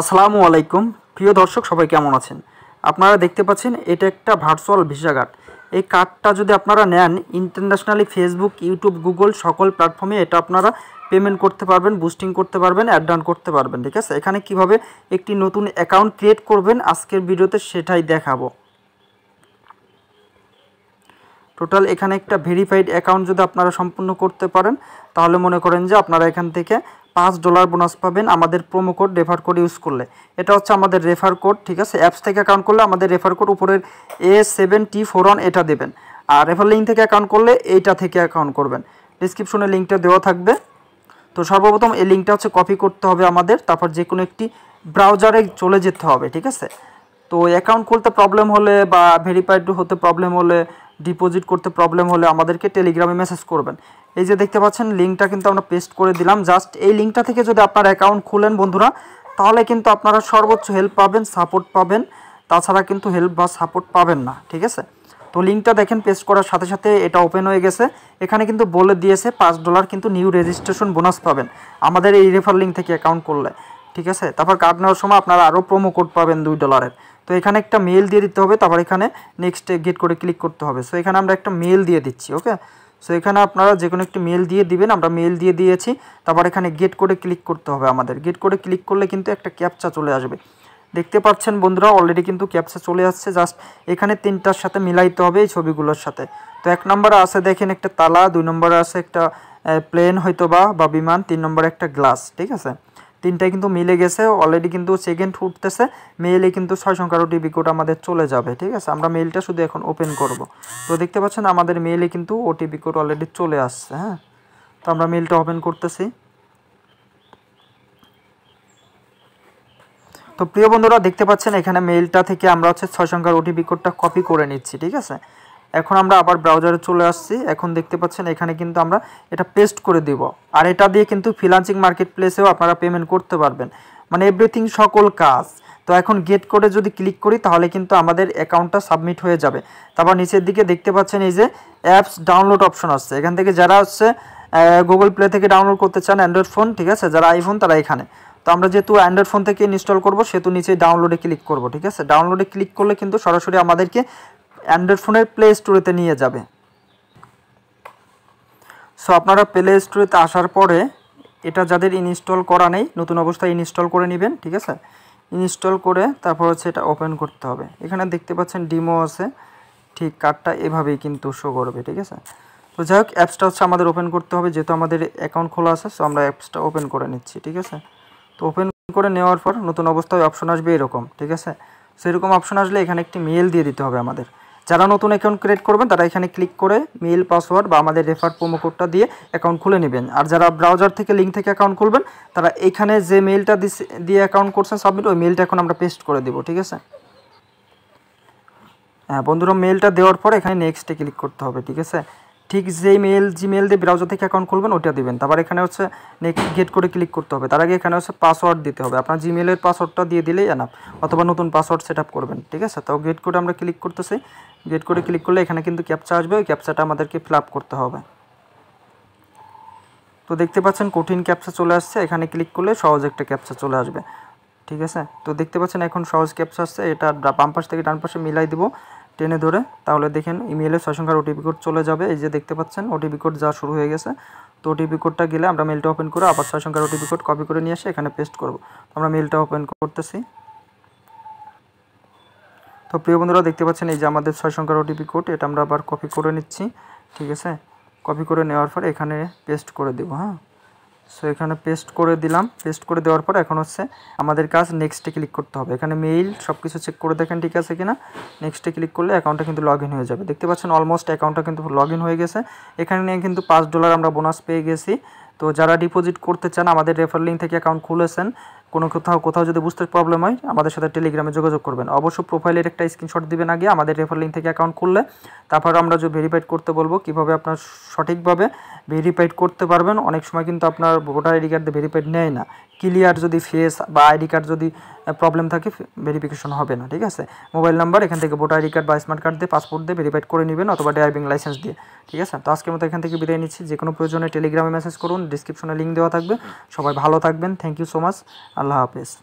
আসসালামু আলাইকুম প্রিয় দর্শক সবাই কেমন আছেন আপনারা দেখতে পাচ্ছেন এটা একটা ভার্চুয়াল ভিসা কার্ড এই কার্ডটা যদি আপনারা নেন ইন্টারন্যাশনালি ফেসবুক ইউটিউব গুগল সকল প্ল্যাটফর্মে এটা আপনারা পেমেন্ট করতে পারবেন বুস্টিং করতে পারবেন অ্যাড করতে পারবেন ঠিক আছে এখানে কিভাবে একটি নতুন অ্যাকাউন্ট ক্রিয়েট করবেন আজকের ভিডিওতে সেটাই দেখাবো টোটাল এখানে একটা ভেরিফাইড অ্যাকাউন্ট যদি আপনারা সম্পূর্ণ করতে পারেন তাহলে মনে করেন যে আপনারা এখান থেকে পাঁচ ডলার বোনাস পাবেন আমাদের promo code refer code use করলে এটা হচ্ছে আমাদের রেফার কোড ঠিক আছে অ্যাপস থেকে অ্যাকাউন্ট করলে আমাদের রেফার কোড উপরের এ সেভেন টি ফোর অন এটা দেবেন আর রেফার লিঙ্ক থেকে অ্যাকাউন্ট করলে এইটা থেকে অ্যাকাউন্ট করবেন ডিসক্রিপশনে লিঙ্কটা দেওয়া থাকবে তো সর্বপ্রথম এই লিঙ্কটা হচ্ছে কপি করতে হবে আমাদের তারপর যে কোনো একটি ব্রাউজারে চলে যেতে হবে ঠিক আছে তো অ্যাকাউন্ট খুলতে প্রবলেম হলে বা ভেরিফাইড হতে প্রবলেম হলে ডিপোজিট করতে প্রবলেম হলে আমাদেরকে টেলিগ্রামে মেসেজ করবেন এই যে দেখতে পাচ্ছেন লিঙ্কটা কিন্তু আমরা পেস্ট করে দিলাম জাস্ট এই লিঙ্কটা থেকে যদি আপনার অ্যাকাউন্ট খুলেন বন্ধুরা তাহলে কিন্তু আপনারা সর্বোচ্চ হেল্প পাবেন সাপোর্ট পাবেন তাছাড়া কিন্তু হেল্প বা সাপোর্ট পাবেন না ঠিক আছে তো লিঙ্কটা দেখেন পেস্ট করার সাথে সাথে এটা ওপেন হয়ে গেছে এখানে কিন্তু বলে দিয়েছে পাঁচ ডলার কিন্তু নিউ রেজিস্ট্রেশন বোনাস পাবেন আমাদের এই রেফার লিঙ্ক থেকে অ্যাকাউন্ট করলে ঠিক আছে তারপর কার্ড নেওয়ার সময় আপনারা আরও প্রোমো কোড পাবেন দুই ডলারের তো এখানে একটা মেল দিয়ে দিতে হবে তারপর এখানে নেক্সট গেট করে ক্লিক করতে হবে সো এখানে আমরা একটা মেল দিয়ে দিচ্ছি ওকে সো এখানে আপনারা যে কোনো একটি মেল দিয়ে দিবেন আমরা মেল দিয়ে দিয়েছি তারপর এখানে গেট করে ক্লিক করতে হবে আমাদের গেট করে ক্লিক করলে কিন্তু একটা ক্যাপচা চলে আসবে দেখতে পাচ্ছেন বন্ধুরা অলরেডি কিন্তু ক্যাপচা চলে আসছে জাস্ট এখানে তিনটার সাথে মিলাইতে হবে এই ছবিগুলোর সাথে তো এক নম্বরে আছে দেখেন একটা তালা দুই নম্বরে আছে একটা প্লেন হয়তো বা বা বিমান তিন নম্বরে একটা গ্লাস ঠিক আছে তিনটাই কিন্তু মিলে গেছে অলরেডি কিন্তু সেকেন্ড উঠতেছে মেইলে কিন্তু ছয় সংখ্যার ওটিপি কোড আমাদের চলে যাবে ঠিক আছে আমরা মেলটা শুধু এখন ওপেন করব তো দেখতে পাচ্ছেন আমাদের মেইলে কিন্তু ওটিপি কোড অলরেডি চলে আসছে হ্যাঁ তো আমরা মেলটা ওপেন করতেছি তো প্রিয় বন্ধুরা দেখতে পাচ্ছেন এখানে মেলটা থেকে আমরা হচ্ছে ছয় সংখ্যার ওটিপি কোডটা কপি করে নিচ্ছি ঠিক আছে এখন আমরা আবার ব্রাউজারে চলে আসছি এখন দেখতে পাচ্ছেন এখানে কিন্তু আমরা এটা পেস্ট করে দেব আর এটা দিয়ে কিন্তু ফ্রিলান্সিং মার্কেট প্লেসেও আপনারা পেমেন্ট করতে পারবেন মানে এভরিথিং সকল কাজ তো এখন গেট কোডে যদি ক্লিক করি তাহলে কিন্তু আমাদের অ্যাকাউন্টটা সাবমিট হয়ে যাবে তারপর নিচের দিকে দেখতে পাচ্ছেন এই যে অ্যাপস ডাউনলোড অপশন আসছে এখান থেকে যারা হচ্ছে গুগল প্লে থেকে ডাউনলোড করতে চান অ্যান্ড্রয়েড ফোন ঠিক আছে যারা আইফোন তারা এখানে তো আমরা যেহেতু অ্যান্ড্রয়েড ফোন থেকে ইনস্টল করবো সেহেতু নিচে ডাউনলোডে ক্লিক করব ঠিক আছে ডাউনলোডে ক্লিক করলে কিন্তু সরাসরি আমাদেরকে অ্যান্ড্রয়েড ফোনের প্লে স্টোরেতে নিয়ে যাবে সো আপনারা প্লে স্টোরেতে আসার পরে এটা যাদের ইনস্টল করা নেই নতুন অবস্থায় ইনস্টল করে নেবেন ঠিক আছে ইনস্টল করে তারপর হচ্ছে এটা ওপেন করতে হবে এখানে দেখতে পাচ্ছেন ডিমো আছে ঠিক কার্ডটা এভাবেই কিন্তু শো করবে ঠিক আছে তো যাই হোক অ্যাপসটা হচ্ছে আমাদের ওপেন করতে হবে যেহেতু আমাদের অ্যাকাউন্ট খোলা আছে সো আমরা অ্যাপসটা ওপেন করে নিচ্ছি ঠিক আছে তো ওপেন করে নেওয়ার পর নতুন অবস্থায় অপশন আসবে এরকম ঠিক আছে সেরকম অপশন আসলে এখানে একটি মেল দিয়ে দিতে হবে আমাদের যারা নতুন অ্যাকাউন্ট ক্রিয়েট করবেন তারা এখানে ক্লিক করে মেল পাসওয়ার্ড বা আমাদের রেফার প্রোমো কোডটা দিয়ে অ্যাকাউন্ট খুলে নেবেন আর যারা ব্রাউজার থেকে লিঙ্ক থেকে অ্যাকাউন্ট খুলবেন তারা এখানে যে মেলটা দিয়ে অ্যাকাউন্ট করছেন সাবমিট ওই মেলটা এখন আমরা পেস্ট করে দেবো ঠিক আছে হ্যাঁ বন্ধুরা মেলটা দেওয়ার পর এখানে নেক্সটে ক্লিক করতে হবে ঠিক আছে ঠিক যে মেল জিমেল দিয়ে ব্রাউজার থেকে অ্যাকাউন্ট খুলবেন ওটা দেবেন তারপর এখানে হচ্ছে নেক্সট গেট করে ক্লিক করতে হবে তার আগে এখানে হচ্ছে পাসওয়ার্ড দিতে হবে আপনার জিমেলের পাসওয়ার্ডটা দিয়ে দিলেই এনাফ অথবা নতুন পাসওয়ার্ড সেট করবেন ঠিক আছে তো গেট কোড আমরা ক্লিক করতেছি গেট কোডে ক্লিক করলে এখানে কিন্তু ক্যাপচা আসবে ওই ক্যাপচাটা আমাদেরকে ফিল করতে হবে তো দেখতে পাচ্ছেন কঠিন ক্যাপচা চলে আসছে এখানে ক্লিক করলে সহজ একটা ক্যাপচা চলে আসবে ঠিক আছে তো দেখতে পাচ্ছেন এখন সহজ ক্যাপচা আসছে এটা বাম পাশ থেকে ডান পাশে মিলাই দেবো টেনে ধরে তাহলে দেখেন ইমেলে ছয় সংখ্যার ওটিপি কোড চলে যাবে এই যে দেখতে পাচ্ছেন ওটিপি কোড যা শুরু হয়ে গেছে তো ওটিপি কোডটা গেলে আমরা মেলটা ওপেন করে আবার ছয় সংখ্যার ওটিপি কোড কপি করে নিয়ে এসে এখানে পেস্ট করব আমরা মেলটা ওপেন করতেছি তো প্রিয় বন্ধুরা দেখতে পাচ্ছেন এই যে আমাদের ছয় সংখ্যার ওটিপি কোড এটা আমরা আবার কপি করে নিচ্ছি ঠিক আছে কপি করে নেওয়ার পর এখানে পেস্ট করে দেবো হ্যাঁ সো এখানে পেস্ট করে দিলাম পেস্ট করে দেওয়ার পর এখন হচ্ছে আমাদের কাজ নেক্সটে ক্লিক করতে হবে এখানে মেইল সব কিছু চেক করে দেখেন ঠিক আছে কিনা নেক্সটে ক্লিক করলে অ্যাকাউন্টটা কিন্তু লগ হয়ে যাবে দেখতে পাচ্ছেন অলমোস্ট অ্যাকাউন্টটা কিন্তু লগ হয়ে গেছে এখানে নিয়ে কিন্তু পাঁচ ডলার আমরা বোনাস পেয়ে গেছি তো যারা ডিপোজিট করতে চান আমাদের রেফার লিঙ্ক থেকে অ্যাকাউন্ট খুলেছেন কোনো কোথাও কোথাও যদি বুঝতে প্রবলেম হয় আমাদের সাথে টেলিগ্রামে যোগাযোগ করবেন অবশ্য প্রোফাইলের একটা স্ক্রিনশট দিবেন আগে আমাদের রেফার লিঙ্ক থেকে অ্যাকাউন্ট খুললে তারপর আমরা যে ভেরিফাইড করতে বলবো কিভাবে আপনার সঠিকভাবে ভেরিফাইড করতে পারবেন অনেক সময় কিন্তু আপনার ভোটার আইডি কার্ড ভেরিফাইড নেয় না ক্লিয়ার যদি ফেস বা আইডি কার্ড যদি প্রবলেম থাকে ভেরিফিকেশন হবে না ঠিক আছে মোবাইল নাম্বার এখান থেকে ভোটার আইডি কার্ড বা স্মার্ট কার্ড দিয়ে পাসপোর্ট দিয়ে ভেরিফাইড করে নেবেন অথবা ড্রাইভিং লাইসেন্স দিয়ে ঠিক আছে তো আজকের মতো এখান থেকে বিদায় নিচ্ছি যে কোনো প্রয়োজনে টেলিগ্রামে মেসেজ করুন ডিসক্রিপশনে লিঙ্ক দেওয়া থাকবে সবাই ভালো থাকবেন thank you so much Allah हाफ़िज़